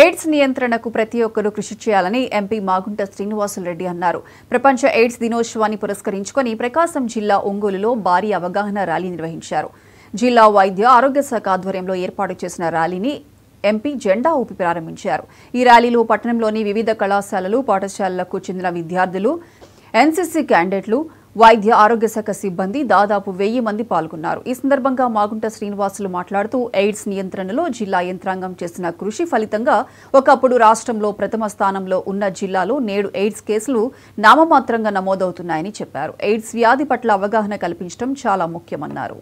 AIDS నియంత్రణకు ప్రతి ఒక్కరూ కృషి చేయాలని ఎంపీ మాగుంట శ్రీనివాసులరెడ్డి అన్నారు ప్రపంచ ఎయిడ్స్ దినోత్సవాన్ని పురస్కరించుకొని ప్రకాశం జిల్లా ఒంగోలులో భారీ అవగాహన ర్యాలీ నిర్వహించారు జిల్లా వైద్య ఆరోగ్య శాఖ ఆధ్వర్యంలో ఏర్పాటు చేసిన ర్యాలీని ఎంపీ జెండా ఊపి ప్రారంభించారు ఈ ర్యాలీలో పట్టణంలోని వివిధ కళాశాలలు పాఠశాలలకు చెందిన విద్యార్థులు ఎన్సీసీ క్యాండిడేట్లు వైద్య ఆరోగ్య శాఖ సిబ్బంది దాదాపు వెయ్యి మంది పాల్గొన్నారు ఈ సందర్భంగా మాగుంట శ్రీనివాసులు మాట్లాడుతూ ఎయిడ్స్ నియంత్రణలో జిల్లా యంత్రాంగం చేసిన కృషి ఫలితంగా ఒకప్పుడు రాష్ట్రంలో ప్రథమ స్థానంలో ఉన్న జిల్లాలో నేడు ఎయిడ్స్ కేసులు నామమాత్రంగా నమోదవుతున్నాయని చెప్పారు ఎయిడ్స్ వ్యాధి పట్ల అవగాహన కల్పించడం చాలా ముఖ్యమన్నారు